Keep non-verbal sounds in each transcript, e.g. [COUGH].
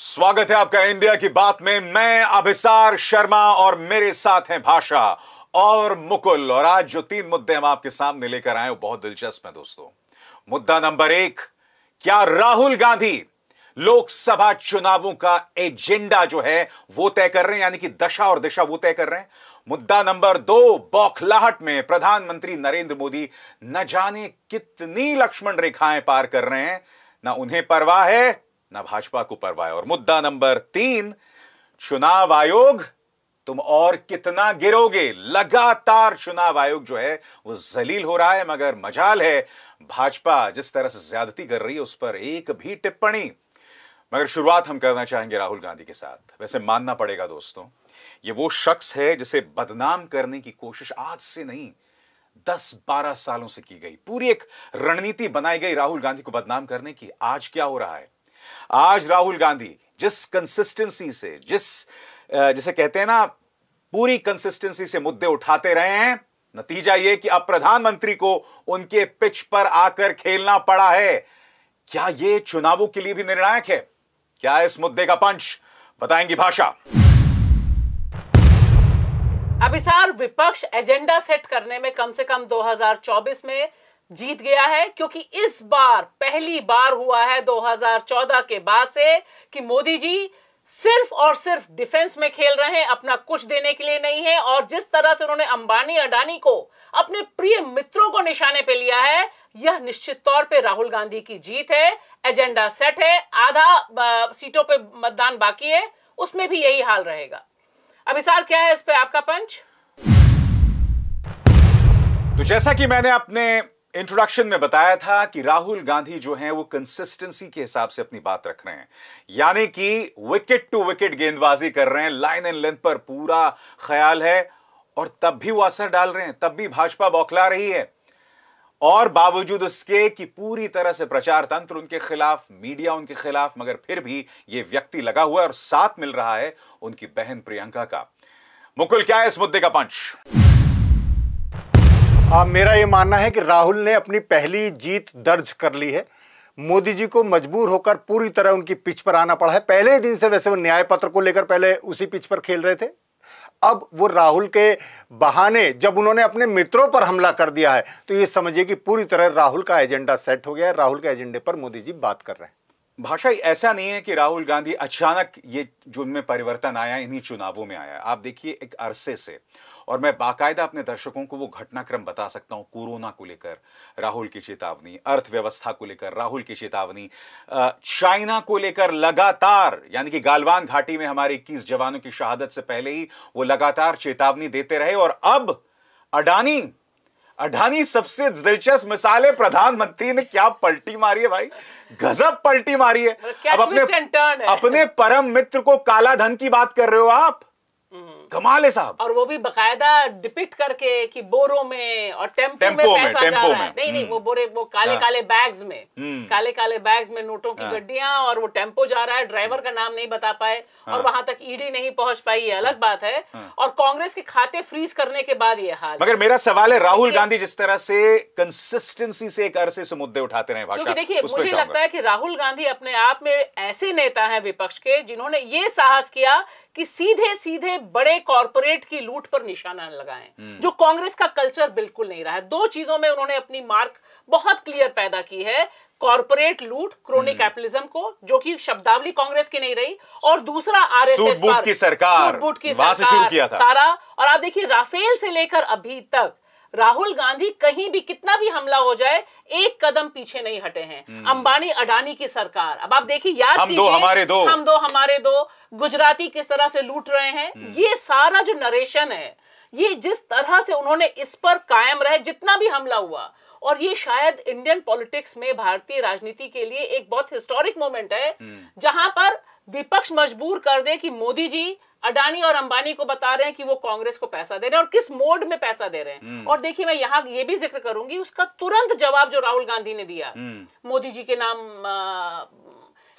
स्वागत है आपका इंडिया की बात में मैं अभिसार शर्मा और मेरे साथ हैं भाषा और मुकुल और आज जो तीन मुद्दे हम आपके सामने लेकर आए वो बहुत दिलचस्प है दोस्तों मुद्दा नंबर एक क्या राहुल गांधी लोकसभा चुनावों का एजेंडा जो है वो तय कर रहे हैं यानी कि दशा और दिशा वो तय कर रहे हैं मुद्दा नंबर दो बौखलाहट में प्रधानमंत्री नरेंद्र मोदी न जाने कितनी लक्ष्मण रेखाएं पार कर रहे हैं ना उन्हें परवाह है ना भाजपा को परवाह और मुद्दा नंबर तीन चुनाव आयोग तुम और कितना गिरोगे लगातार चुनाव आयोग जो है वो जलील हो रहा है मगर मजाल है भाजपा जिस तरह से ज्यादती कर रही है उस पर एक भी टिप्पणी मगर शुरुआत हम करना चाहेंगे राहुल गांधी के साथ वैसे मानना पड़ेगा दोस्तों ये वो शख्स है जिसे बदनाम करने की कोशिश आज से नहीं दस बारह सालों से की गई पूरी एक रणनीति बनाई गई राहुल गांधी को बदनाम करने की आज क्या हो रहा है आज राहुल गांधी जिस कंसिस्टेंसी से जिस जिसे कहते हैं ना पूरी कंसिस्टेंसी से मुद्दे उठाते रहे हैं नतीजा यह कि अब प्रधानमंत्री को उनके पिच पर आकर खेलना पड़ा है क्या यह चुनावों के लिए भी निर्णायक है क्या इस मुद्दे का पंच बताएंगी भाषा अभी साल विपक्ष एजेंडा सेट करने में कम से कम 2024 में जीत गया है क्योंकि इस बार पहली बार हुआ है 2014 के बाद से कि मोदी जी सिर्फ और सिर्फ डिफेंस में खेल रहे हैं अपना कुछ देने के लिए नहीं है और जिस तरह से उन्होंने अंबानी अडानी को अपने प्रिय मित्रों को निशाने पे लिया है यह निश्चित तौर पे राहुल गांधी की जीत है एजेंडा सेट है आधा सीटों पे मतदान बाकी है उसमें भी यही हाल रहेगा अभी सार क्या है इस पे आपका पंच तो जैसा कि मैंने अपने इंट्रोडक्शन में बताया था कि राहुल गांधी जो हैं वो कंसिस्टेंसी के हिसाब से अपनी बात रख रहे हैं यानी कि विकेट टू विकेट गेंदबाजी कर रहे हैं लाइन एंड लेंथ पर पूरा ख्याल है और तब भी वो असर डाल रहे हैं तब भी भाजपा बौखला रही है और बावजूद उसके कि पूरी तरह से प्रचार तंत्र उनके खिलाफ मीडिया उनके खिलाफ मगर फिर भी ये व्यक्ति लगा हुआ है और साथ मिल रहा है उनकी बहन प्रियंका का मुकुल क्या है इस मुद्दे का पंच आ, हाँ, मेरा ये मानना है कि राहुल ने अपनी पहली जीत दर्ज कर ली है मोदी जी को मजबूर होकर पूरी तरह उनकी पिच पर आना पड़ा है पहले दिन से वैसे वो न्याय पत्र को लेकर पहले उसी पिच पर खेल रहे थे अब वो राहुल के बहाने जब उन्होंने अपने मित्रों पर हमला कर दिया है तो ये समझिए कि पूरी तरह राहुल का एजेंडा सेट हो गया है राहुल के एजेंडे पर मोदी जी बात कर रहे हैं भाषा ऐसा नहीं है कि राहुल गांधी अचानक ये जो उनमें परिवर्तन आया इन्हीं चुनावों में आया आप देखिए एक अरसे से और मैं बाकायदा अपने दर्शकों को वो घटनाक्रम बता सकता हूँ कोरोना को लेकर राहुल की चेतावनी अर्थव्यवस्था को लेकर राहुल की चेतावनी चाइना को लेकर लगातार यानी कि गालवान घाटी में हमारे इक्कीस जवानों की शहादत से पहले ही वो लगातार चेतावनी देते रहे और अब अडानी अडानी सबसे दिलचस्प मिसाल है प्रधानमंत्री ने क्या पलटी मारी है भाई गजब पलटी मारी है मतलब अब अपने अपने परम मित्र को काला धन की बात कर रहे हो आप हम्म। कमाल है साहब और वो भी बकायदा डिपिक्ट करके कि बोरों में और टेम्पो, टेम्पो में पैसा टेम्पो जा रहा है नहीं नहीं हम्म। वो बोरे वो काले हाँ। काले बैग्स में हम्म। काले काले बैग्स में नोटों की हाँ। गड्डियां और वो टेम्पो जा रहा है ड्राइवर का नाम नहीं बता पाए और हाँ। वहां तक ईडी नहीं पहुंच पाई ये अलग बात है और कांग्रेस के खाते फ्रीज करने के बाद ये हाल मगर मेरा सवाल है राहुल गांधी जिस तरह से कंसिस्टेंसी से एक अरसे से मुद्दे उठाते रहे भाषा देखिए मुझे लगता है कि राहुल गांधी अपने आप में ऐसे नेता हैं विपक्ष के जिन्होंने ये साहस किया कि सीधे सीधे बड़े कॉरपोरेट की लूट पर निशाना लगाएं हम्म। जो कांग्रेस का कल्चर बिल्कुल नहीं रहा है दो चीजों में उन्होंने अपनी मार्क बहुत क्लियर पैदा की है कॉर्पोरेट लूट क्रोनिक कैपिटलिज्म हम्म। को जो कि शब्दावली कांग्रेस की नहीं रही और दूसरा आरएसएस की सरकार की सरकार से शुरू किया था सारा और आप देखिए राफेल से लेकर अभी तक राहुल गांधी कहीं भी कितना भी हमला हो जाए एक कदम पीछे नहीं हटे हैं हम्म। अंबानी अडानी की सरकार अब आप देखिए याद हम दो हमारे दो हम दो हमारे दो गुजराती किस तरह से लूट रहे हैं हम्म। ये सारा जो नरेशन है ये जिस तरह से उन्होंने इस पर कायम रहे जितना भी हमला हुआ और ये शायद इंडियन पॉलिटिक्स में भारतीय राजनीति के लिए एक बहुत हिस्टोरिक मोमेंट है हम्म। जहां पर विपक्ष मजबूर कर दे कि मोदी जी अडानी और अंबानी को बता रहे हैं कि वो कांग्रेस को पैसा दे रहे हैं और किस मोड में पैसा दे रहे हैं हम्म। और देखिए मैं यहाँ ये भी जिक्र करूंगी उसका तुरंत जवाब जो राहुल गांधी ने दिया हम्म। मोदी जी के नाम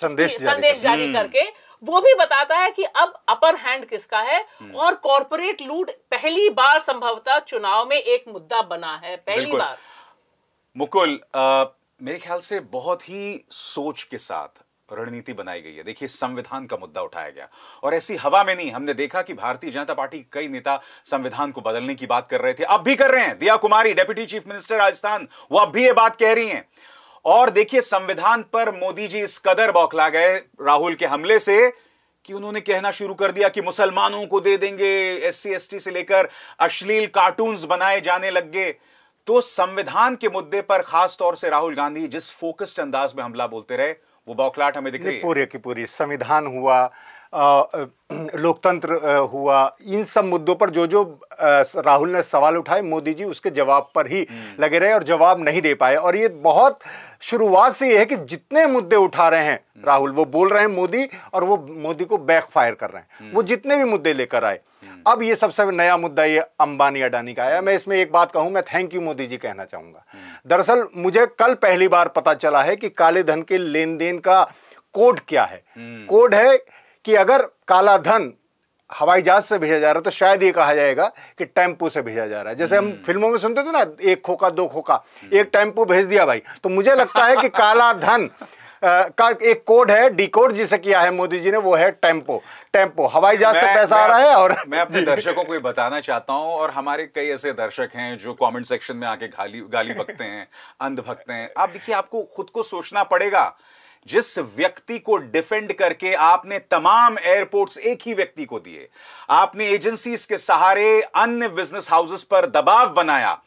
संदेश जारी संदेश जारी हम्म। करके वो भी बताता है कि अब अपर हैंड किसका है और कॉरपोरेट लूट पहली बार संभवतः चुनाव में एक मुद्दा बना है पहली बार मुकुल आ, मेरे ख्याल से बहुत ही सोच के साथ रणनीति बनाई गई है देखिए संविधान का मुद्दा उठाया गया और ऐसी हवा में नहीं हमने देखा कि भारतीय जनता पार्टी कई नेता संविधान को बदलने की बात कर रहे थे अब भी कर रहे हैं Diya Kumari deputy chief minister Rajasthan वो अब भी ये बात कह रही हैं और देखिए संविधान पर मोदी जी इस कदर बौखला गए राहुल के हमले से कि उन्होंने कहना शुरू कर दिया कि मुसलमानों को दे देंगे एस सी से लेकर अश्लील कार्टून्स बनाए जाने लग गए तो संविधान के मुद्दे पर खास तौर से राहुल गांधी जिस फोकस्ड अंदाज में हमला बोलते रहे वो बौखलाट हमें दिख रही है पूरे की पूरी संविधान हुआ लोकतंत्र हुआ इन सब मुद्दों पर जो जो राहुल ने सवाल उठाए मोदी जी उसके जवाब पर ही हम्म। लगे रहे और जवाब नहीं दे पाए और ये बहुत शुरुआत से यह है कि जितने मुद्दे उठा रहे हैं हम्म। राहुल वो बोल रहे हैं मोदी और वो मोदी को बैकफायर कर रहे हैं वो हम्म। जितने भी मुद्दे लेकर आए हम्म। अब ये सबसे नया मुद्दा ये अंबानी अडानी का आया मैं इसमें एक बात कहूं मैं थैंक यू मोदी जी कहना चाहूंगा दरअसल मुझे कल पहली बार पता चला है कि काले धन के लेन देन का कोड क्या है कोड है कि अगर काला धन हवाई जहाज से भेजा जा रहा है तो शायद ये कहा जाएगा कि टेम्पो से भेजा जा रहा है जैसे हम हम्म। फिल्मों में सुनते थे ना एक खोखा दो खोखा एक टेम्पो भेज दिया भाई तो मुझे लगता है कि काला धन का एक कोड है डी कोड जिसे किया है मोदी जी ने वो है टेम्पो टेम्पो हवाई जहाज से पैसा आ रहा है और मैं अपने [LAUGHS] दर्शकों को ये बताना चाहता हूँ और हमारे कई ऐसे दर्शक हैं जो कमेंट सेक्शन में आके गाली गाली भगते हैं अंध भगते हैं आप देखिए आपको खुद को सोचना पड़ेगा जिस व्यक्ति को डिफेंड करके आपने तमाम एयरपोर्ट्स एक ही व्यक्ति को दिए आपने एजेंसीज के सहारे अन्य बिजनेस हाउसेस पर दबाव बनाया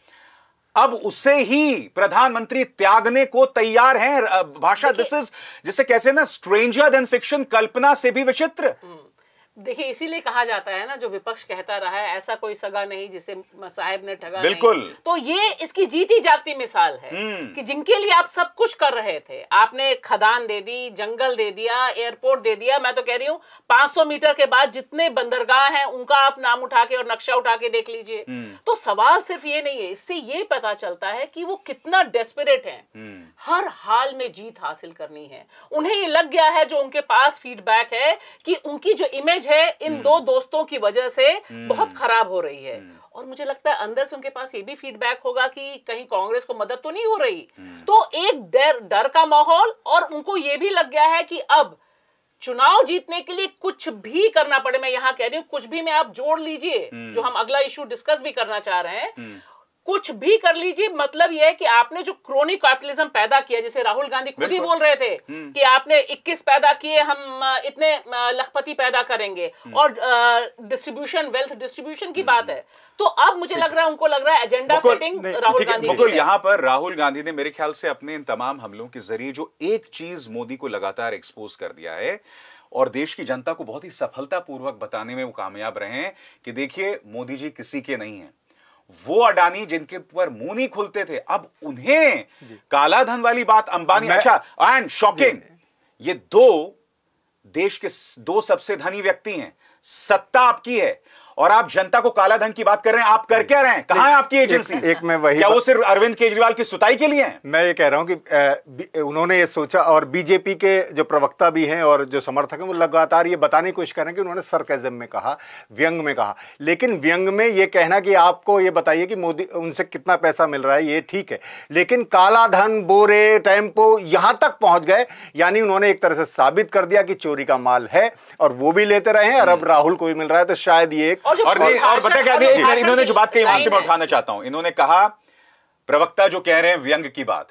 अब उसे ही प्रधानमंत्री त्यागने को तैयार हैं भाषा दिस इज जिसे कैसे ना स्ट्रेंजर देन फिक्शन कल्पना से भी विचित्र हम्म। देखिए इसीलिए कहा जाता है ना जो विपक्ष कहता रहा है ऐसा कोई सगा नहीं जिसे साहेब ने ठगा बिल्कुल तो ये इसकी जीती जागती मिसाल है हम्म। कि जिनके लिए आप सब कुछ कर रहे थे आपने खदान दे दी जंगल दे दिया एयरपोर्ट दे दिया मैं तो कह रही हूँ 500 मीटर के बाद जितने बंदरगाह हैं उनका आप नाम उठा के और नक्शा उठा के देख लीजिए हम्म। तो सवाल सिर्फ ये नहीं है इससे ये पता चलता है कि वो कितना डेस्परेट है हम्म। हर हाल में जीत हासिल करनी है उन्हें ये लग गया है जो उनके पास फीडबैक है कि उनकी जो इमेज मुझे इन हम्म। दो दोस्तों की वजह से हम्म। बहुत खराब हो रही है हम्म। और मुझे लगता है अंदर से उनके पास ये भी फीडबैक होगा कि कहीं कांग्रेस को मदद तो नहीं हो रही तो एक डर डर का माहौल और उनको ये भी लग गया है कि अब चुनाव जीतने के लिए कुछ भी करना पड़े मैं यहां कह रही हूं कुछ भी मैं आप जोड़ लीजिए जो हम अगला इश्यू डिस्कस भी करना चाह रहे हैं कुछ भी कर लीजिए मतलब यह है कि आपने जो क्रोनिक कैपिटलिज्म पैदा किया जैसे राहुल गांधी खुद ही बोल रहे थे हम्म। कि आपने 21 पैदा किए हम इतने लखपति पैदा करेंगे हम्म। और डिस्ट्रीब्यूशन वेल्थ डिस्ट्रीब्यूशन की बात है हम्म। तो अब मुझे लग रहा है उनको लग रहा है एजेंडा सेटिंग राहुल गांधी बिल्कुल यहाँ पर राहुल गांधी ने मेरे ख्याल से अपने इन तमाम हमलों के जरिए जो एक चीज मोदी को लगातार एक्सपोज कर दिया है और देश की जनता को बहुत ही सफलतापूर्वक बताने में वो कामयाब रहे हैं कि देखिए मोदी जी किसी के नहीं हैं वो अडानी जिनके ऊपर मुंह नहीं खुलते थे अब उन्हें काला धन वाली बात अंबानी अच्छा एंड शॉकिंग ये दो देश के दो सबसे धनी व्यक्ति हैं सत्ता आपकी है और आप जनता को काला धन की बात कर रहे हैं आप कर क्या रहे हैं कहा है आपकी एजेंसी एक, एक मैं वही क्या वो सिर्फ अरविंद केजरीवाल की सुताई के लिए मैं ये कह रहा हूँ कि उन्होंने ये सोचा और बीजेपी के जो प्रवक्ता भी हैं और जो समर्थक हैं वो लगातार ये बताने की कोशिश कर रहे हैं कि उन्होंने सरकजम में कहा व्यंग में कहा लेकिन व्यंग में ये कहना कि आपको ये बताइए कि मोदी उनसे कितना पैसा मिल रहा है ये ठीक है लेकिन काला धन बोरे टेम्पो यहाँ तक पहुँच गए यानी उन्होंने एक तरह से साबित कर दिया कि चोरी का माल है और वो भी लेते रहे हैं और अब हम्म। राहुल को भी मिल रहा है तो शायद ये एक और, जो और पता क्या एक इन्होंने जो बात कही वहां से मैं उठाना चाहता हूं इन्होंने कहा प्रवक्ता जो कह रहे हैं व्यंग की बात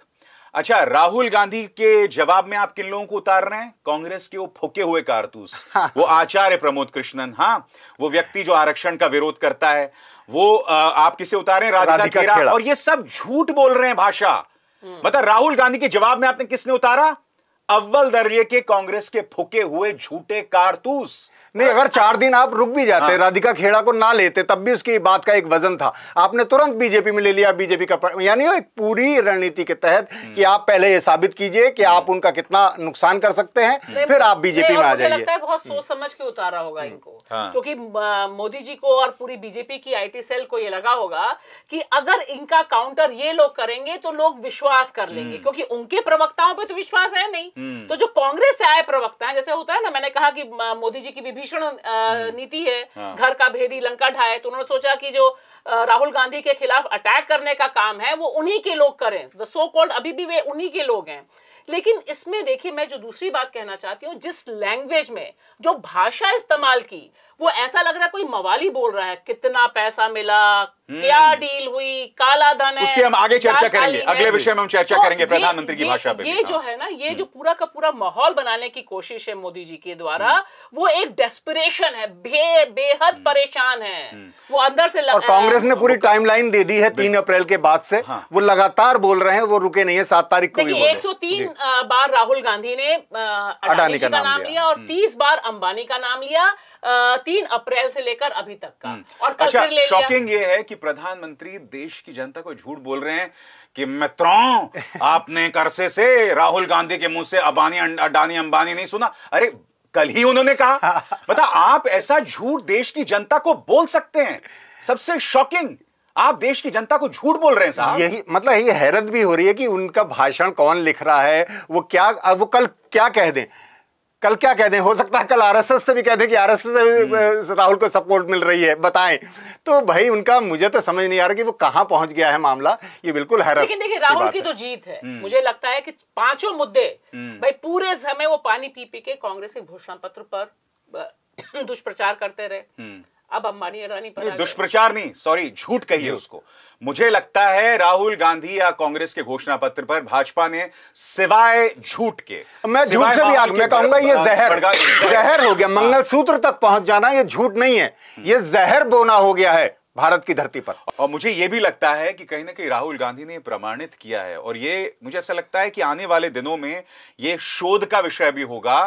अच्छा राहुल गांधी के जवाब में आप किन लोगों को उतार रहे हैं कांग्रेस के वो फुके हुए कारतूस वो [LAUGHS] आचार्य प्रमोद कृष्णन हाँ वो व्यक्ति जो आरक्षण का विरोध करता है वो आप किसे उतार उतारे राधिका, राधिका खेरा और ये सब झूठ बोल रहे हैं भाषा मतलब राहुल गांधी के जवाब में आपने किसने उतारा अव्वल दर्जे के कांग्रेस के फुके हुए झूठे कारतूस नहीं अगर चार दिन आप रुक भी जाते हाँ। राधिका खेड़ा को ना लेते तब भी उसकी बात का एक वजन था आपने तुरंत बीजेपी में ले लिया बीजेपी का यानी एक पूरी रणनीति के तहत हम्म। कि आप पहले ये साबित कीजिए कि आप उनका कितना नुकसान कर सकते हैं फिर आप बीजेपी में आ जाइए बहुत हम्म। सोच समझ के उतारा होगा हम्म। इनको हाँ। क्योंकि मोदी जी को और पूरी बीजेपी की आई सेल को ये लगा होगा कि अगर इनका काउंटर ये लोग करेंगे तो लोग विश्वास कर लेंगे क्योंकि उनके प्रवक्ताओं पर तो विश्वास है नहीं तो जो कांग्रेस से आए प्रवक्ता है जैसे होता है ना मैंने कहा कि मोदी जी की भी भीषण हम्म। नीति है हाँ। घर का भेदी लंका ढाए तो उन्होंने सोचा कि जो राहुल गांधी के खिलाफ अटैक करने का काम है वो उन्हीं के लोग करें द सो कॉल्ड अभी भी वे उन्हीं के लोग हैं लेकिन इसमें देखिए मैं जो दूसरी बात कहना चाहती हूँ जिस लैंग्वेज में जो भाषा इस्तेमाल की वो ऐसा लग रहा है कोई मवाली बोल रहा है कितना पैसा मिला क्या डील हम्म। हुई काला धन उसकी हम आगे चर्चा करेंगे अगले विषय में हम चर्चा तो करेंगे प्रधानमंत्री की भाषा ये जो है ना ये जो हम्म। पूरा का पूरा माहौल बनाने की कोशिश है मोदी जी के द्वारा हम्म। वो एक डेस्परेशन है बेहद परेशान है वो अंदर से और कांग्रेस ने पूरी टाइमलाइन दे दी है तीन अप्रैल के बाद से हाँ। वो लगातार बोल रहे हैं वो रुके नहीं है सात तारीख को एक सौ तीन बार राहुल गांधी ने अडानी का, नाम लिया और हम्म। तीस बार अंबानी का नाम लिया तीन अप्रैल से लेकर अभी तक का हम्म। और अच्छा शॉकिंग ये है कि प्रधानमंत्री देश की जनता को झूठ बोल रहे हैं कि मित्रों [LAUGHS] आपने करसे से राहुल गांधी के मुंह से अबानी अं, अडानी अंबानी नहीं सुना अरे कल ही उन्होंने कहा मतलब [LAUGHS] आप ऐसा झूठ देश की जनता को बोल सकते हैं सबसे शॉकिंग आप देश की जनता को झूठ बोल रहे हैं साहब यही मतलब यही हैरत भी हो रही है कि उनका भाषण कौन लिख रहा है वो क्या वो कल क्या कह दें कल क्या कह दें हो सकता है कल आरएसएस से भी कह दें कि आरएसएस से हम्म। राहुल को सपोर्ट मिल रही है बताएं तो भाई उनका मुझे तो समझ नहीं आ रहा कि वो कहां पहुंच गया है मामला ये बिल्कुल हैरत लेकिन देखिए राहुल की तो जीत है हम्म। मुझे लगता है कि पांचों मुद्दे हम्म। भाई पूरे समय वो पानी पी पी के कांग्रेस के घोषणा पत्र पर [COUGHS] दुष्प्रचार करते रहे अब अंबानी अडानी पर दुष्प्रचार नहीं सॉरी झूठ कहिए उसको मुझे लगता है राहुल गांधी या कांग्रेस के घोषणा पत्र पर भाजपा ने सिवाय झूठ के मैं झूठ से भी आगे कहूंगा ये जहर जहर हो गया हाँ। सूत्र तक पहुंच जाना ये झूठ नहीं है हम्म। ये जहर बोना हो गया है भारत की धरती पर और मुझे यह भी लगता है कि कहीं ना कहीं राहुल गांधी ने प्रमाणित किया है और ये मुझे ऐसा लगता है कि आने वाले दिनों में ये शोध का विषय भी होगा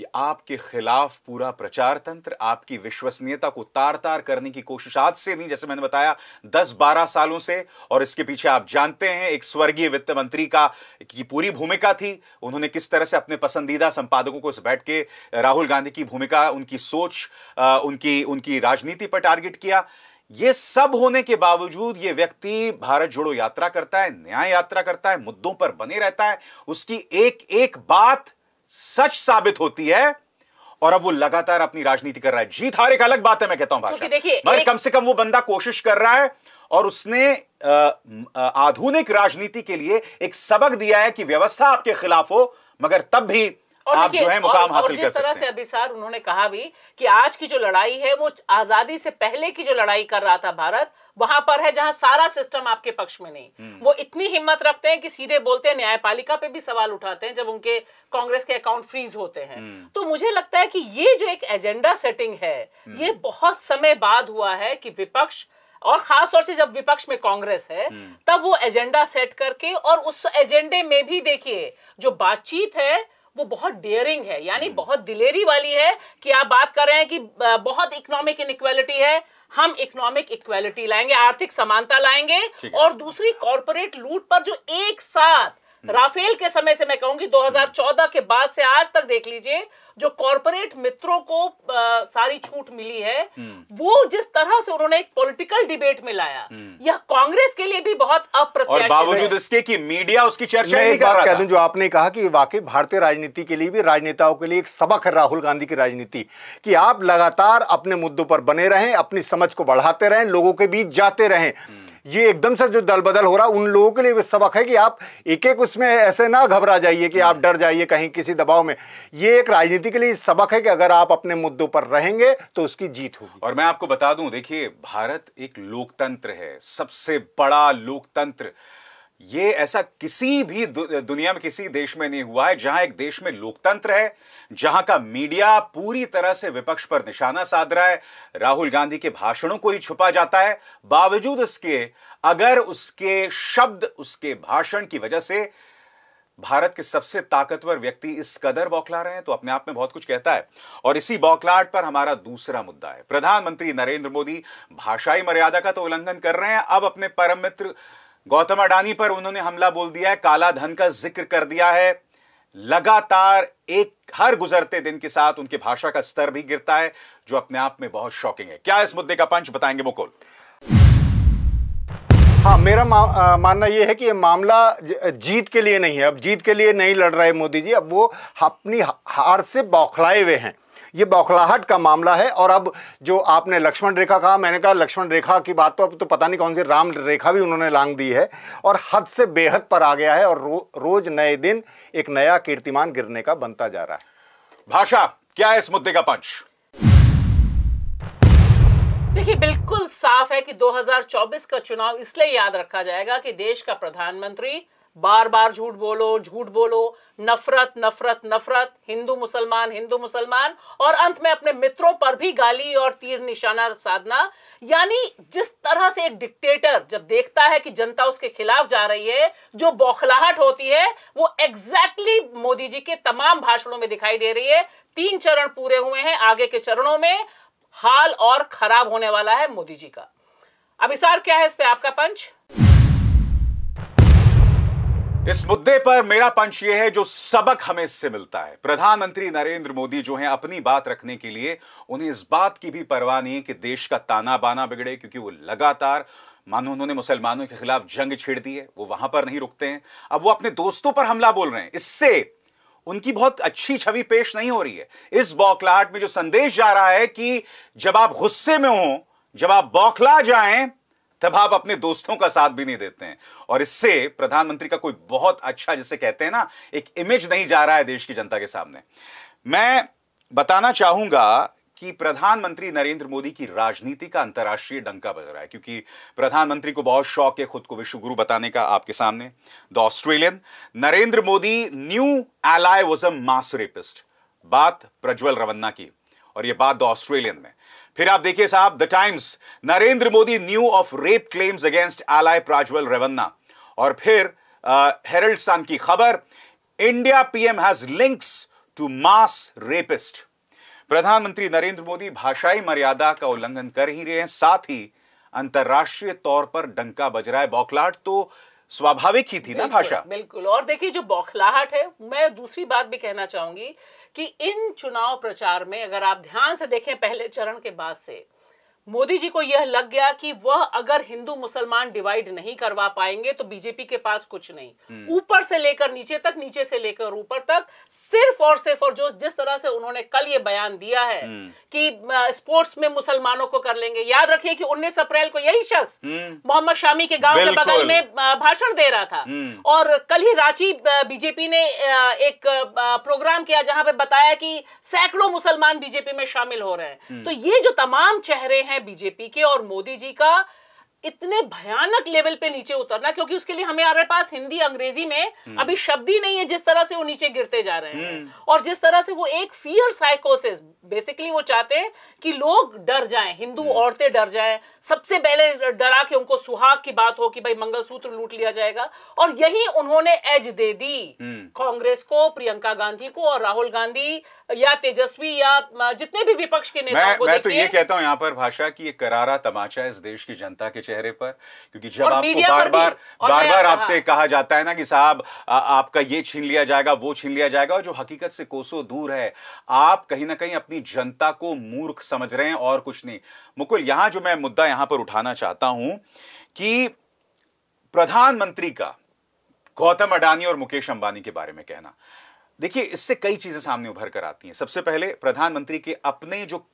कि आपके खिलाफ पूरा प्रचार तंत्र आपकी विश्वसनीयता को तार तार करने की कोशिश आज से नहीं जैसे मैंने बताया दस बारह सालों से और इसके पीछे आप जानते हैं एक स्वर्गीय वित्त मंत्री का की पूरी भूमिका थी उन्होंने किस तरह से अपने पसंदीदा संपादकों को बैठ के राहुल गांधी की भूमिका उनकी सोच उनकी उनकी राजनीति पर टारगेट किया ये सब होने के बावजूद ये व्यक्ति भारत जोड़ो यात्रा करता है न्याय यात्रा करता है मुद्दों पर बने रहता है उसकी एक एक बात सच साबित होती है और अब वो लगातार अपनी राजनीति कर रहा है जीत हार एक अलग बात है मैं कहता हूं भाषा मगर कम से कम वो बंदा कोशिश कर रहा है और उसने आधुनिक राजनीति के लिए एक सबक दिया है कि व्यवस्था आपके खिलाफ हो मगर तब भी आप जो है मुकाम हासिल कर सकते हैं जिस तरह से अभी सर उन्होंने कहा भी कि आज की जो लड़ाई है वो आजादी से पहले की जो लड़ाई कर रहा था भारत वहां पर है जहां सारा सिस्टम आपके पक्ष में नहीं हम्म। वो इतनी हिम्मत रखते हैं कि सीधे बोलते हैं न्यायपालिका पे भी सवाल उठाते हैं जब उनके कांग्रेस के अकाउंट फ्रीज होते हैं हम्म। तो मुझे लगता है कि ये जो एक एजेंडा सेटिंग है हम्म। ये बहुत समय बाद हुआ है कि विपक्ष और खास तौर से जब विपक्ष में कांग्रेस है तब वो एजेंडा सेट करके और उस एजेंडे में भी देखिए जो बातचीत है वो बहुत डेयरिंग है यानी हम्म। बहुत दिलेरी वाली है कि आप बात कर रहे हैं कि बहुत इकोनॉमिक इनक्वालिटी है हम इकोनॉमिक इक्वालिटी लाएंगे आर्थिक समानता लाएंगे और दूसरी कॉरपोरेट लूट पर जो एक साथ हम्म। राफेल के समय से मैं कहूंगी 2014 के बाद से आज तक देख लीजिए जो कॉरपोरेट मित्रों को आ, सारी छूट मिली है हम्म। वो जिस तरह से उन्होंने एक पॉलिटिकल डिबेट में लाया हम्म। यह कांग्रेस के लिए भी बहुत अप्रत्याशित और बावजूद इसके कि मीडिया उसकी चर्चा नहीं कर रहा जो आपने कहा कि वाकई भारतीय राजनीति के लिए भी राजनेताओं के लिए एक सबक है राहुल गांधी की राजनीति कि आप लगातार अपने मुद्दों पर बने रहें अपनी समझ को बढ़ाते रहें लोगों के बीच जाते रहें ये एकदम से जो दल बदल हो रहा उन लोगों के लिए भी सबक है कि आप एक एक उसमें ऐसे ना घबरा जाइए कि आप डर जाइए कहीं किसी दबाव में ये एक राजनीति के लिए सबक है कि अगर आप अपने मुद्दों पर रहेंगे तो उसकी जीत होगी और मैं आपको बता दूं देखिए भारत एक लोकतंत्र है सबसे बड़ा लोकतंत्र ये ऐसा किसी भी दुनिया में किसी देश में नहीं हुआ है जहां एक देश में लोकतंत्र है जहां का मीडिया पूरी तरह से विपक्ष पर निशाना साध रहा है राहुल गांधी के भाषणों को ही छुपा जाता है बावजूद इसके अगर उसके शब्द उसके भाषण की वजह से भारत के सबसे ताकतवर व्यक्ति इस कदर बौखला रहे हैं तो अपने आप में बहुत कुछ कहता है और इसी बौखलाहट पर हमारा दूसरा मुद्दा है प्रधानमंत्री नरेंद्र मोदी भाषाई मर्यादा का तो उल्लंघन कर रहे हैं अब अपने परम मित्र गौतम अडानी पर उन्होंने हमला बोल दिया है काला धन का जिक्र कर दिया है लगातार एक हर गुजरते दिन के साथ उनके भाषा का स्तर भी गिरता है जो अपने आप में बहुत शॉकिंग है क्या इस मुद्दे का पंच बताएंगे मुकुल हाँ मेरा मा, आ, मानना यह है कि ये मामला जीत के लिए नहीं है अब जीत के लिए नहीं लड़ रहे मोदी जी अब वो अपनी हार से बौखलाए हुए हैं ये बौखलाहट का मामला है और अब जो आपने लक्ष्मण रेखा कहा मैंने कहा लक्ष्मण रेखा की बात तो अब तो पता नहीं कौन सी राम रेखा भी उन्होंने लांग दी है और हद से बेहद पर आ गया है और रो, रोज नए दिन एक नया कीर्तिमान गिरने का बनता जा रहा है भाषा क्या है इस मुद्दे का पंच देखिए बिल्कुल साफ है कि 2024 का चुनाव इसलिए याद रखा जाएगा कि देश का प्रधानमंत्री बार बार झूठ बोलो झूठ बोलो नफरत नफरत नफरत हिंदू मुसलमान हिंदू मुसलमान और अंत में अपने मित्रों पर भी गाली और तीर निशाना साधना यानी जिस तरह से एक डिक्टेटर जब देखता है कि जनता उसके खिलाफ जा रही है जो बौखलाहट होती है वो एग्जैक्टली exactly मोदी जी के तमाम भाषणों में दिखाई दे रही है तीन चरण पूरे हुए हैं आगे के चरणों में हाल और खराब होने वाला है मोदी जी का अब क्या है इस पे आपका पंच इस मुद्दे पर मेरा पंच यह है जो सबक हमें इससे मिलता है प्रधानमंत्री नरेंद्र मोदी जो हैं अपनी बात रखने के लिए उन्हें इस बात की भी परवाह नहीं कि देश का ताना बाना बिगड़े क्योंकि वो लगातार मानो उन्होंने मुसलमानों के खिलाफ जंग छेड़ दी है वो वहां पर नहीं रुकते हैं अब वो अपने दोस्तों पर हमला बोल रहे हैं इससे उनकी बहुत अच्छी छवि पेश नहीं हो रही है इस बौखलाहट में जो संदेश जा रहा है कि जब आप गुस्से में हो जब आप बौखला जाएं तब आप अपने दोस्तों का साथ भी नहीं देते हैं और इससे प्रधानमंत्री का कोई बहुत अच्छा जिसे कहते हैं ना एक इमेज नहीं जा रहा है देश की जनता के सामने मैं बताना चाहूंगा कि प्रधानमंत्री नरेंद्र मोदी की राजनीति का अंतर्राष्ट्रीय डंका बज रहा है क्योंकि प्रधानमंत्री को बहुत शौक है खुद को विश्व गुरु बताने का आपके सामने the Australian Narendra Modi knew ally was a mass rapist बात प्रज्वल रवन्ना की और यह बात द ऑस्ट्रेलियन में फिर आप देखिए साहब the Times Narendra Modi knew of rape claims against ally Prajwal Revanna और फिर हेरल्ड सन की खबर India PM has links to mass rapist प्रधानमंत्री नरेंद्र मोदी भाषाई मर्यादा का उल्लंघन कर ही रहे हैं साथ ही अंतर्राष्ट्रीय तौर पर डंका बज रहा है बौखलाट तो स्वाभाविक ही थी ना भाषा बिल्कुल और देखिए जो बौखलाहट है मैं दूसरी बात भी कहना चाहूंगी कि इन चुनाव प्रचार में अगर आप ध्यान से देखें पहले चरण के बाद से मोदी जी को यह लग गया कि वह अगर हिंदू मुसलमान डिवाइड नहीं करवा पाएंगे तो बीजेपी के पास कुछ नहीं हम्म। ऊपर से लेकर नीचे तक नीचे से लेकर ऊपर तक सिर्फ और सिर्फ और जो जिस तरह से उन्होंने कल ये बयान दिया है हम्म। कि स्पोर्ट्स में मुसलमानों को कर लेंगे याद रखिए कि 19 अप्रैल को यही शख्स हम्म। मोहम्मद शामी के गांव के बगल में भाषण दे रहा था और कल ही रांची बीजेपी ने एक प्रोग्राम किया जहां पे बताया कि सैकड़ों मुसलमान बीजेपी में शामिल हो रहे हैं तो ये जो तमाम चेहरे हैं हैं बीजेपी के और मोदी जी का इतने भयानक लेवल पे नीचे उतरना क्योंकि उसके लिए हमें हमारे पास हिंदी अंग्रेजी में हम्म। अभी शब्द ही नहीं है जिस तरह से वो नीचे गिरते जा रहे हैं हम्म। और जिस तरह से वो एक फियर साइकोसिस बेसिकली वो चाहते हैं कि लोग डर जाएं हिंदू हम्म। औरतें डर जाएं सबसे पहले डरा के उनको सुहाग की बात हो कि भाई मंगलसूत्र लूट लिया जाएगा और यही उन्होंने एज दे दी कांग्रेस को प्रियंका गांधी को और राहुल गांधी या तेजस्वी या जितने भी विपक्ष के नेता मैं, मैं तो ये कहता हूँ यहाँ पर भाषा की करारा तमाचा इस देश की जनता के चेहरे पर क्योंकि जब आपको बार बार बार बार आपसे हाँ। कहा जाता है ना कि साहब आपका ये छीन लिया जाएगा वो छीन लिया जाएगा और जो हकीकत से कोसों दूर है आप कहीं ना कहीं अपनी जनता को मूर्ख समझ रहे हैं और कुछ नहीं मुकुल यहां जो मैं मुद्दा यहां पर उठाना चाहता हूं कि प्रधानमंत्री का गौतम अडानी और मुकेश अंबानी के बारे में कहना देखिए इससे कई चीजें सामने उभर कर आती हैं सबसे पहले प्रधानमंत्री के अपने जो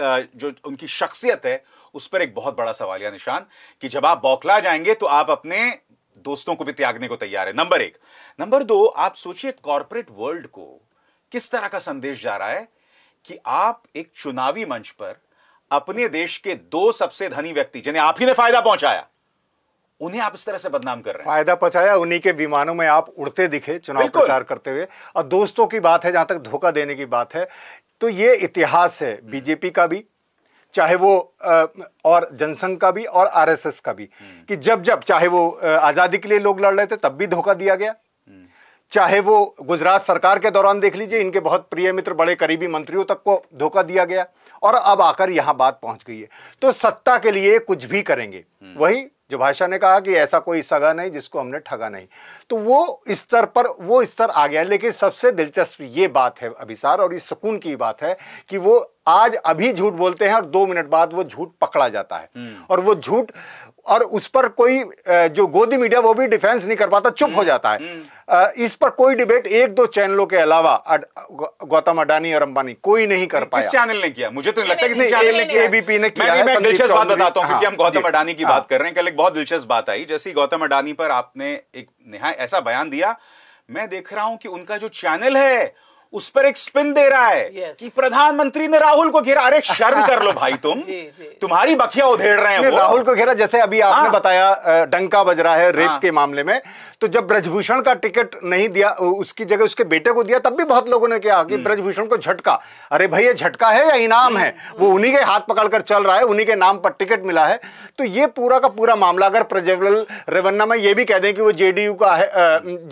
जो उनकी शख्सियत है उस पर एक बहुत बड़ा या निशान कि जब आप बौखला जाएंगे तो आप अपने दोस्तों को भी त्यागने को तैयार है नंबर एक नंबर दो आप सोचिए कॉरपोरेट वर्ल्ड को किस तरह का संदेश जा रहा है कि आप एक चुनावी मंच पर अपने देश के दो सबसे धनी व्यक्ति जिन्हें आप ही ने फायदा पहुंचाया उन्हें आप इस तरह से बदनाम कर रहे हैं फायदा पहुंचाया उन्हीं के विमानों में आप उड़ते दिखे चुनाव प्रचार करते हुए और दोस्तों की बात है जहां तक धोखा देने की बात है तो ये इतिहास है हम्म। बीजेपी का भी चाहे वो और जनसंघ का भी और आरएसएस का भी हम्म। कि जब जब चाहे वो आज़ादी के लिए लोग लड़ रहे थे तब भी धोखा दिया गया हम्म। चाहे वो गुजरात सरकार के दौरान देख लीजिए इनके बहुत प्रिय मित्र बड़े करीबी मंत्रियों तक को धोखा दिया गया और अब आकर यहां बात पहुंच गई है तो सत्ता के लिए कुछ भी करेंगे वही जो भाषा ने कहा कि ऐसा कोई सगा नहीं जिसको हमने ठगा नहीं तो वो स्तर पर वो स्तर आ गया लेकिन सबसे दिलचस्प ये बात है अभिसार और इस सुकून की बात है कि वो आज अभी झूठ बोलते हैं और दो मिनट बाद वो झूठ पकड़ा जाता है हम्म। और वो झूठ और उस पर कोई जो गोदी मीडिया वो भी डिफेंस नहीं कर पाता चुप हो हम्म, जाता है हम्म। इस पर कोई डिबेट एक दो चैनलों के अलावा गौतम अडानी और अंबानी कोई नहीं कर पाया किस चैनल ने किया मुझे तो नहीं लगता किसी चैनल ने किया एबीपी ने किया मैं दिलचस्प बात बताता हूँ हाँ, क्योंकि हम गौतम अडानी की बात हाँ। कर रहे हैं कल एक बहुत दिलचस्प बात आई जैसी गौतम अडानी पर आपने एक नेहा ऐसा बयान दिया मैं देख रहा हूं कि उनका जो चैनल है उस पर एक स्पिन दे रहा है yes. कि प्रधानमंत्री ने राहुल को घेरा अरे शर्म कर लो भाई तुम [LAUGHS] जी, जी. तुम्हारी बखिया उधेड़ रहे हैं राहुल को घेरा जैसे अभी आपने हाँ। बताया डंका बज रहा है रेप हाँ। के मामले में तो जब ब्रजभूषण का टिकट नहीं दिया उसकी जगह उसके बेटे को दिया तब भी बहुत लोगों ने कहा कि हम्म। ब्रजभूषण को झटका अरे भाई ये झटका है या इनाम है हम्म। वो उन्हीं के हाथ पकड़कर चल रहा है उन्हीं के नाम पर टिकट मिला है तो ये पूरा का पूरा मामला अगर प्रज्वल रेवन्ना में ये भी कह दें कि वो जेडीयू का है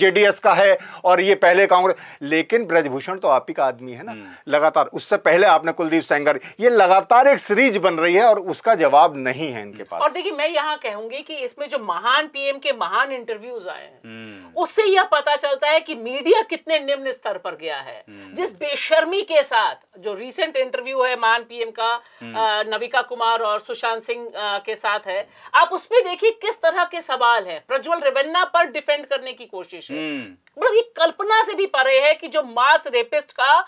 जे का है और ये पहले कांग्रेस लेकिन ब्रजभूषण तो आप ही का आदमी है ना हम्म। लगातार उससे पहले आपने कुलदीप सेंगर ये लगातार एक सीरीज बन रही है और उसका जवाब नहीं है इनके पास और देखिए मैं यहाँ कहूंगी कि इसमें जो महान पीएम के महान इंटरव्यूज आए हैं हम्म। उससे यह पता चलता है कि मीडिया कितने निम्न स्तर पर गया है हम्म। जिस बेशर्मी के साथ जो रीसेंट इंटरव्यू है मान पीएम का हम्म। नविका कुमार और सुशांत सिंह के साथ है आप उसमें देखिए किस तरह के सवाल है प्रज्वल रेवन्ना पर डिफेंड करने की कोशिश है मतलब ये कल्पना से भी परे है कि जो मास रेपिस्ट का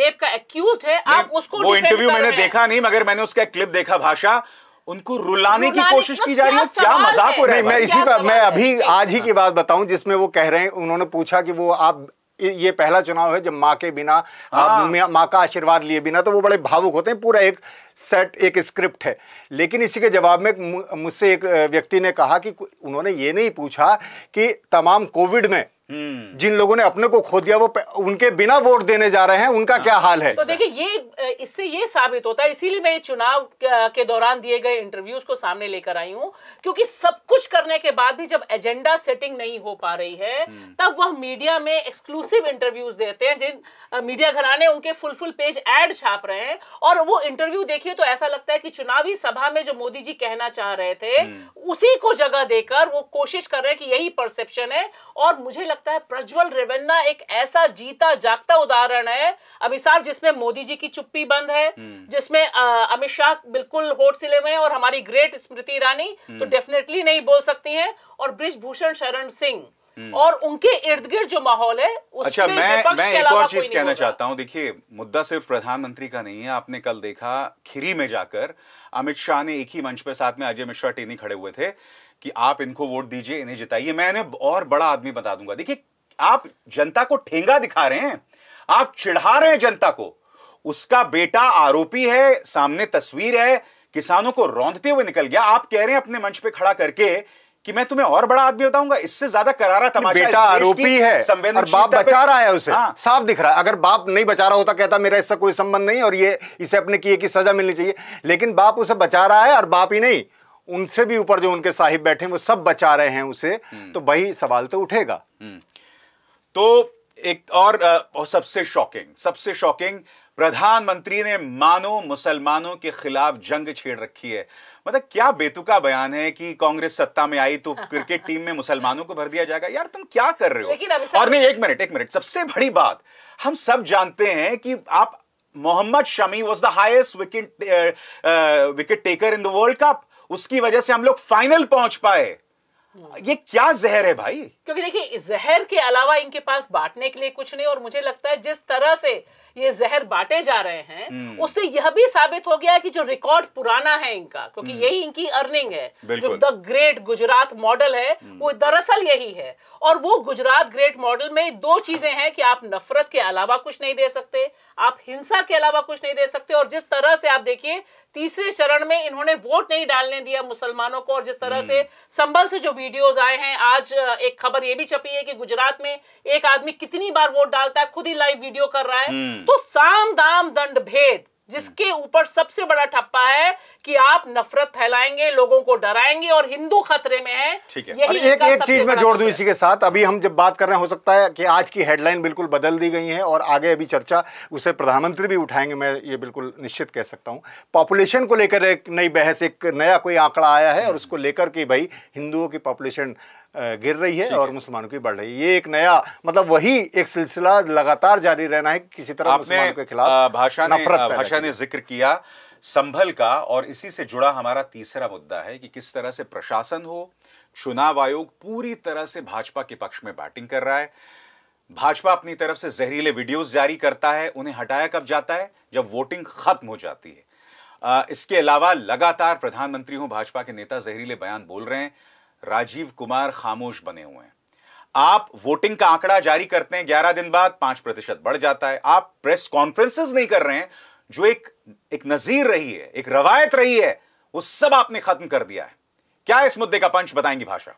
रेप का एक्यूज है आप उसको वो इंटरव्यू मैंने देखा नहीं मगर मैंने उसका क्लिप देखा भाषा उनको रुलाने की कोशिश की जा रही है क्या मजाक हो रहा है मैं इसी पर मैं अभी आज ही की बात बताऊं जिसमें वो कह रहे हैं उन्होंने पूछा कि वो आप ये पहला चुनाव है जब माँ के बिना हाँ। माँ का आशीर्वाद लिए बिना तो वो बड़े भावुक होते हैं पूरा एक सेट एक स्क्रिप्ट है लेकिन इसी के जवाब में मुझसे एक व्यक्ति ने कहा कि उन्होंने ये नहीं पूछा कि तमाम कोविड में हम्म। जिन लोगों ने अपने को खो दिया वो उनके बिना वोट देने जा रहे हैं उनका हाँ। क्या हाल है तो देखिए ये इससे ये साबित होता है इसीलिए मैं चुनाव के दौरान दिए गए इंटरव्यूज को सामने लेकर आई हूँ क्योंकि सब कुछ करने के बाद भी जब एजेंडा सेटिंग नहीं हो पा रही है हम्म। तब वह मीडिया में एक्सक्लूसिव इंटरव्यूज देते हैं जिन मीडिया घराने उनके फुल फुल पेज एड छाप रहे हैं और वो इंटरव्यू देखिए तो ऐसा लगता है कि चुनावी सभा में जो मोदी जी कहना चाह रहे थे हम्म। उसी को जगह देकर वो कोशिश कर रहे हैं कि यही परसेप्शन है और मुझे लगता लगता है प्रज्वल रेवन्ना एक ऐसा जीता जागता उदाहरण है अमित साहब जिसमें मोदी जी की चुप्पी बंद है हम्म। जिसमें अमित शाह बिल्कुल होट सिले हुए और हमारी ग्रेट स्मृति ईरानी तो हम्म। डेफिनेटली नहीं बोल सकती है और ब्रिजभूषण शरण सिंह हम्म। और उनके इर्द गिर्द जो माहौल है अच्छा मैं मैं एक और चीज कहना चाहता हूँ देखिए मुद्दा सिर्फ प्रधानमंत्री का नहीं है आपने कल देखा खिरी में जाकर अमित शाह ने एक ही मंच पर साथ में अजय मिश्रा टेनी खड़े हुए थे कि आप इनको वोट दीजिए इन्हें जिताइए मैं इन्हें और बड़ा आदमी बता दूंगा देखिए आप जनता को ठेंगा दिखा रहे हैं आप चिढ़ा रहे हैं जनता को उसका बेटा आरोपी है सामने तस्वीर है किसानों को रौंदते हुए निकल गया आप कह रहे हैं अपने मंच पे खड़ा करके कि मैं तुम्हें और बड़ा आदमी बताऊंगा इससे ज्यादा करारा तमाशा बेटा आरोपी है और बाप बचा रहा है उसे हाँ। साफ दिख रहा है अगर बाप नहीं बचा रहा होता कहता मेरा इससे कोई संबंध नहीं और ये इसे अपने किए की सजा मिलनी चाहिए लेकिन बाप उसे बचा रहा है और बाप ही नहीं उनसे भी ऊपर जो उनके साहिब बैठे हैं वो सब बचा रहे हैं उसे हम्म। तो भाई सवाल तो उठेगा हम्म। तो एक और, सबसे शॉकिंग सबसे शॉकिंग प्रधानमंत्री ने मानो मुसलमानों के खिलाफ जंग छेड़ रखी है मतलब क्या बेतुका बयान है कि कांग्रेस सत्ता में आई तो क्रिकेट टीम में मुसलमानों को भर दिया जाएगा यार तुम क्या कर रहे हो और नहीं एक मिनट एक मिनट सबसे बड़ी बात हम सब जानते हैं कि आप Mohammed Shami was the highest wicket wicket taker in the world cup उसकी वजह से हम लोग फाइनल पहुंच पाए ये क्या जहर है भाई क्योंकि देखिए जहर के अलावा इनके पास बांटने के लिए कुछ नहीं और मुझे लगता है जिस तरह से ये जहर बांटे जा रहे हैं हम्म। उससे यह भी साबित हो गया कि जो रिकॉर्ड पुराना है इनका क्योंकि हम्म। यही इनकी अर्निंग है जो द ग्रेट गुजरात मॉडल है हम्म। वो दरअसल यही है और वो गुजरात ग्रेट मॉडल में दो चीजें हैं कि आप नफरत के अलावा कुछ नहीं दे सकते आप हिंसा के अलावा कुछ नहीं दे सकते और जिस तरह से आप देखिए तीसरे चरण में इन्होंने वोट नहीं डालने दिया मुसलमानों को और जिस तरह से संबल से जो वीडियोस आए हैं आज एक खबर ये भी छपी है कि गुजरात में एक आदमी कितनी बार वोट डालता है खुद ही लाइव वीडियो कर रहा है तो तो साम दाम दंड भेद जिसके ऊपर सबसे बड़ा ठप्पा है कि आप नफरत फैलाएंगे लोगों को डराएंगे और हिंदू खतरे में है ठीक है यही एक एक चीज मैं जोड़ दूं इसी के साथ अभी हम जब बात कर रहे हैं हो सकता है कि आज की हेडलाइन बिल्कुल बदल दी गई है और आगे अभी चर्चा उसे प्रधानमंत्री भी उठाएंगे मैं ये बिल्कुल निश्चित कह सकता हूँ पॉपुलेशन को लेकर एक नई बहस एक नया कोई आंकड़ा आया है और उसको लेकर के भाई हिंदुओं की पॉपुलेशन गिर रही है और मुसलमानों की बढ़ रही है ये एक नया मतलब वही एक सिलसिला लगातार जारी रहना है किसी तरह मुसलमानों के खिलाफ भाषा ने भाषा ने जिक्र किया संभल का और इसी से जुड़ा हमारा तीसरा मुद्दा है कि किस तरह से प्रशासन हो चुनाव आयोग पूरी तरह से भाजपा के पक्ष में बैटिंग कर रहा है भाजपा अपनी तरफ से जहरीले वीडियोस जारी करता है उन्हें हटाया कब जाता है जब वोटिंग खत्म हो जाती है इसके अलावा लगातार प्रधानमंत्री हो भाजपा के नेता जहरीले बयान बोल रहे हैं राजीव कुमार खामोश बने हुए हैं आप वोटिंग का आंकड़ा जारी करते हैं ग्यारह दिन बाद पांच प्रतिशत बढ़ जाता है आप प्रेस कॉन्फ्रेंसेस नहीं कर रहे हैं जो एक एक नजीर रही है एक रवायत रही है वो सब आपने खत्म कर दिया है क्या इस मुद्दे का पंच बताएंगी भाषा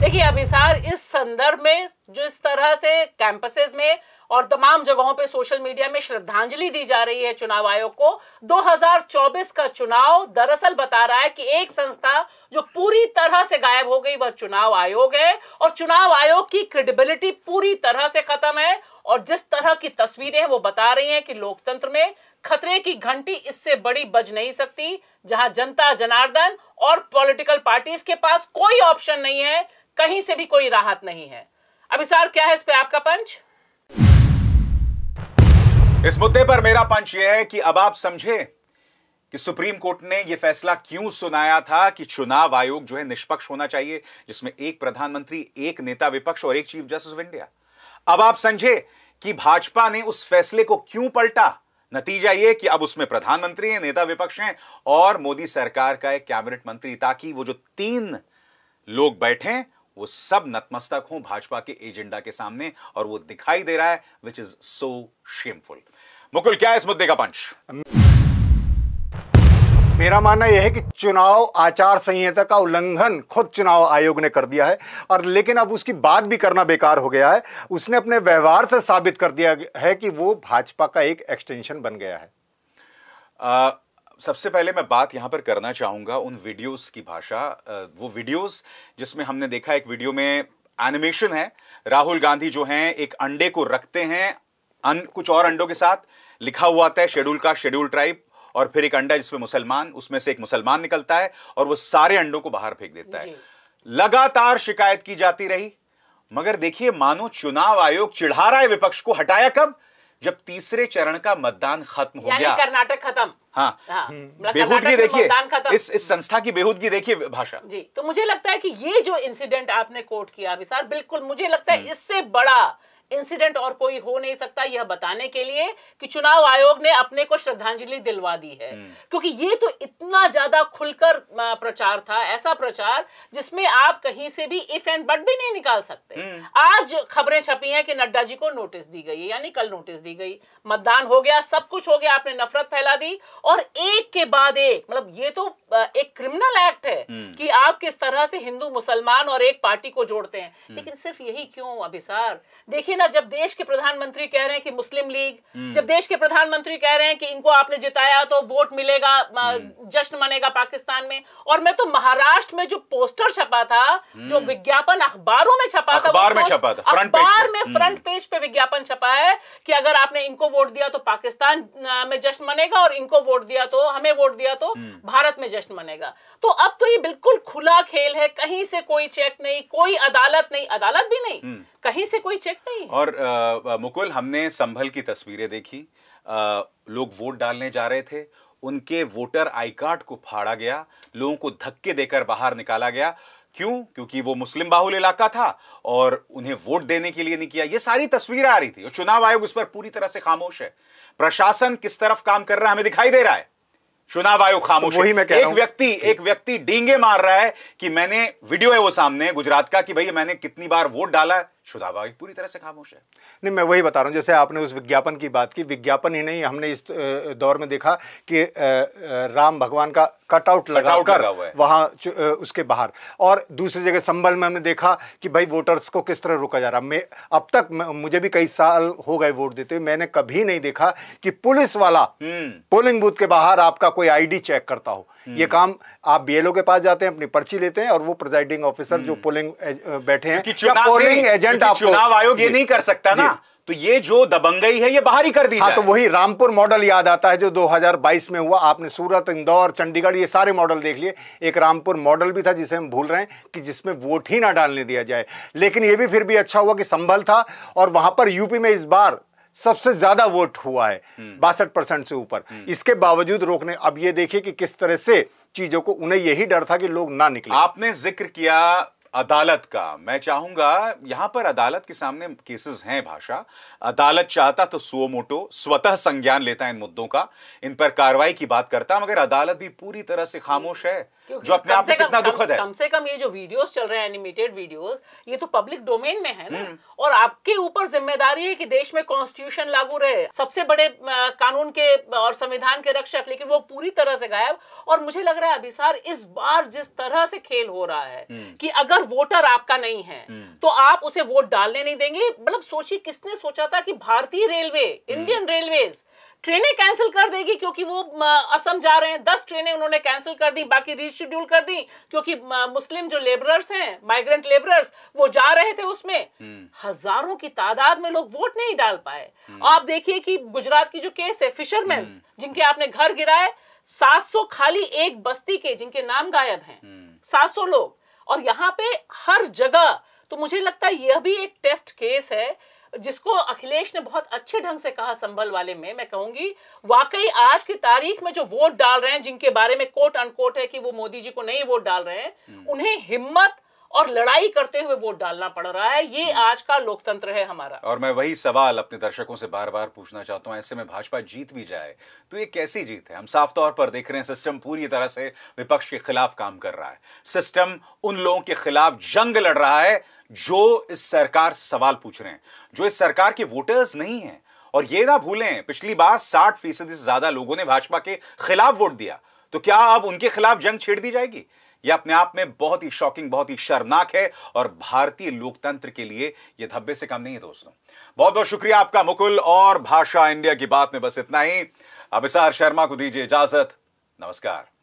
देखिए अभिसार इस संदर्भ में जो इस तरह से कैंपसेस में और तमाम जगहों पे सोशल मीडिया में श्रद्धांजलि दी जा रही है चुनाव आयोग को 2024 का चुनाव दरअसल बता रहा है कि एक संस्था जो पूरी तरह से गायब हो गई वह चुनाव आयोग है और चुनाव आयोग की क्रेडिबिलिटी पूरी तरह से खत्म है और जिस तरह की तस्वीरें वो बता रही हैं कि लोकतंत्र में खतरे की घंटी इससे बड़ी बज नहीं सकती जहां जनता जनार्दन और पॉलिटिकल पार्टीज के पास कोई ऑप्शन नहीं है कहीं से भी कोई राहत नहीं है अभिसार क्या है इस पे आपका पंच इस मुद्दे पर मेरा पंच यह है कि अब आप समझे कि सुप्रीम कोर्ट ने यह फैसला क्यों सुनाया था कि चुनाव आयोग जो है निष्पक्ष होना चाहिए जिसमें एक प्रधानमंत्री एक नेता विपक्ष और एक चीफ जस्टिस ऑफ इंडिया अब आप समझे कि भाजपा ने उस फैसले को क्यों पलटा नतीजा यह कि अब उसमें प्रधानमंत्री हैं नेता विपक्ष हैं और मोदी सरकार का एक कैबिनेट मंत्री ताकि वो जो तीन लोग बैठे वो सब नतमस्तक हों भाजपा के एजेंडा के सामने और वो दिखाई दे रहा है which is so shameful Mukul क्या है इस मुद्दे का पंच मेरा मानना यह है कि चुनाव आचार संहिता का उल्लंघन खुद चुनाव आयोग ने कर दिया है और लेकिन अब उसकी बात भी करना बेकार हो गया है उसने अपने व्यवहार से साबित कर दिया है कि वो भाजपा का एक एक्सटेंशन बन गया है आ, सबसे पहले मैं बात यहाँ पर करना चाहूँगा उन वीडियोस की भाषा वो वीडियोस जिसमें हमने देखा एक वीडियो में एनिमेशन है राहुल गांधी जो हैं एक अंडे को रखते हैं अन, कुछ और अंडों के साथ लिखा हुआ आता है शेड्यूल का शेड्यूल ट्राइब और फिर एक अंडा जिसमें मुसलमान उसमें से एक मुसलमान निकलता है और वो सारे अंडों को बाहर फेंक देता है लगातार शिकायत की जाती रही मगर देखिए मानो चुनाव आयोग चिढ़ा रहा है विपक्ष को हटाया कब जब तीसरे चरण का मतदान खत्म हो गया कर्नाटक खत्म हाँ, हाँ हम्म। मतलब बेहूदगी देखिए इस इस संस्था की बेहूदगी देखिए भाषा जी तो मुझे लगता है कि ये जो इंसिडेंट आपने कोट किया विशाल बिल्कुल मुझे लगता है हम्म। इससे बड़ा इंसिडेंट और कोई हो नहीं सकता यह बताने के लिए कि चुनाव आयोग ने अपने को श्रद्धांजलि दिलवा दी है हम्म। क्योंकि ये तो इतना ज्यादा खुलकर प्रचार था ऐसा प्रचार जिसमें आप कहीं से भी इफ एंड बट भी नहीं निकाल सकते हम्म। आज खबरें छपी हैं कि नड्डा जी को नोटिस दी गई है यानी कल नोटिस दी गई मतदान हो गया सब कुछ हो गया आपने नफरत फैला दी और एक के बाद एक मतलब ये तो एक क्रिमिनल एक्ट है हम्म। कि आप किस तरह से हिंदू मुसलमान और एक पार्टी को जोड़ते हैं लेकिन सिर्फ यही क्यों अभिसार देखिए ना जब देश के प्रधानमंत्री कह रहे हैं कि मुस्लिम लीग हम्म। जब देश के प्रधानमंत्री कह रहे हैं कि इनको आपने जिताया तो वोट मिलेगा हम्म। जश्न मनेगा पाकिस्तान में और मैं तो महाराष्ट्र में जो पोस्टर छपा था जो हम्म। विज्ञापन अखबारों में छपा था अखबार में छपा था अखबार में फ्रंट पेज पे विज्ञापन छपा है कि अगर आपने इनको वोट दिया तो पाकिस्तान में जश्न मनेगा और इनको वोट दिया तो हमें वोट दिया तो भारत में जश्न मनेगा तो अब तो ये बिल्कुल खुला खेल है कहीं से कोई चेक नहीं कोई अदालत नहीं अदालत भी नहीं कहीं से कोई चेक नहीं और आ, मुकुल हमने संभल की तस्वीरें देखी आ, लोग वोट डालने जा रहे थे उनके वोटर आई कार्ड को फाड़ा गया लोगों को धक्के देकर बाहर निकाला गया क्यों क्योंकि वो मुस्लिम बाहुल इलाका था और उन्हें वोट देने के लिए नहीं किया ये सारी तस्वीरें आ रही थी और चुनाव आयोग उस पर पूरी तरह से खामोश है प्रशासन किस तरफ काम कर रहा है हमें दिखाई दे रहा है चुनाव आयोग खामोश तो एक व्यक्ति एक व्यक्ति डींगे मार रहा है कि मैंने वीडियो है वो सामने गुजरात का कि भाई मैंने कितनी बार वोट डाला है शुदा शुदाबाई पूरी तरह से खामोश है नहीं मैं वही बता रहा हूँ जैसे आपने उस विज्ञापन की बात की विज्ञापन ही नहीं हमने इस दौर में देखा कि राम भगवान का कटआउट लगा कट कर वहाँ उसके बाहर और दूसरी जगह संबल में हमने देखा कि भाई वोटर्स को किस तरह रोका जा रहा मैं अब तक मुझे भी कई साल हो गए वोट देते हुए मैंने कभी नहीं देखा कि पुलिस वाला हम्म। पोलिंग बूथ के बाहर आपका कोई आईडी चेक करता हो ये हम्म। काम आप बीएलओ के पास जाते हैं अपनी पर्ची लेते हैं और वो प्रिजाइडिंग ऑफिसर जो पोलिंग हम्म। बैठे हैं पोलिंग एजेंट आप चुनाव आयोग ये नहीं कर सकता ना तो ये जो दबंगई है ये बाहर ही कर दी हाँ, तो वही रामपुर मॉडल याद आता है जो 2022 में हुआ आपने सूरत इंदौर चंडीगढ़ ये सारे मॉडल देख लिए एक रामपुर मॉडल भी था जिसे हम भूल रहे हैं कि जिसमें वोट ही ना डालने दिया जाए लेकिन ये भी फिर भी अच्छा हुआ कि संभल था और वहां पर यूपी में इस बार सबसे ज्यादा वोट हुआ है हम्म। बासठ परसेंट से ऊपर हम्म। इसके बावजूद रोकने अब ये देखिए कि किस तरह से चीजों को उन्हें यही डर था कि लोग ना निकले आपने जिक्र किया अदालत का मैं चाहूंगा यहां पर अदालत के सामने केसेस हैं भाषा अदालत चाहता तो सुओ मोटो स्वतः संज्ञान लेता है इन मुद्दों का इन पर कार्रवाई की बात करता मगर अदालत भी पूरी तरह से खामोश है जो अपने आप में कितना दुखद है कम से कम ये जो वीडियोस चल रहे हैं एनिमेटेड वीडियोस ये तो पब्लिक डोमेन में है ना हम्म। और आपके ऊपर जिम्मेदारी है कि देश में कॉन्स्टिट्यूशन लागू रहे सबसे बड़े कानून के और संविधान के रक्षक लेकिन वो पूरी तरह से गायब और मुझे लग रहा है अभिसार इस बार जिस तरह से खेल हो रहा है हम्म। कि अगर अगर वोटर आपका नहीं है हम्म। तो आप उसे वोट डालने नहीं देंगे मतलब सोचिए किसने सोचा था कि भारतीय रेलवे हम्म। इंडियन रेलवेज ट्रेनें कैंसिल कर देगी क्योंकि वो असम जा रहे हैं दस ट्रेनें उन्होंने कैंसिल कर दी बाकी रिशेड्यूल कर दी क्योंकि मुस्लिम जो लेबरर्स हैं माइग्रेंट लेबरर्स वो जा रहे थे उसमें हम्म। हजारों की तादाद में लोग वोट नहीं डाल पाए आप देखिए कि गुजरात की जो केस है फिशरमैन जिनके आपने घर गिराए 700 खाली एक बस्ती के जिनके नाम गायब हैं 700 लोग और यहाँ पे हर जगह तो मुझे लगता है यह भी एक टेस्ट केस है जिसको अखिलेश ने बहुत अच्छे ढंग से कहा संभल वाले में मैं कहूंगी वाकई आज की तारीख में जो वोट डाल रहे हैं जिनके बारे में कोट अनकोट है कि वो मोदी जी को नहीं वोट डाल रहे हैं हम्म। उन्हें हिम्मत और लड़ाई करते हुए वोट डालना पड़ रहा है ये हम्म। आज का लोकतंत्र है हमारा और मैं वही सवाल अपने दर्शकों से बार बार पूछना चाहता हूँ ऐसे में भाजपा जीत भी जाए तो ये कैसी जीत है हम साफ तौर पर देख रहे हैं सिस्टम पूरी तरह से विपक्ष के खिलाफ काम कर रहा है सिस्टम उन लोगों के खिलाफ जंग लड़ रहा है जो इस सरकार सवाल पूछ रहे हैं जो इस सरकार के वोटर्स नहीं है और ये ना भूलें पिछली बार साठ फीसदी से ज्यादा लोगों ने भाजपा के खिलाफ वोट दिया तो क्या अब उनके खिलाफ जंग छेड़ दी जाएगी यह अपने आप में बहुत ही शॉकिंग बहुत ही शर्मनाक है और भारतीय लोकतंत्र के लिए यह धब्बे से कम नहीं है दोस्तों बहुत बहुत शुक्रिया आपका मुकुल और भाषा इंडिया की बात में बस इतना ही अभिसार शर्मा को दीजिए इजाजत नमस्कार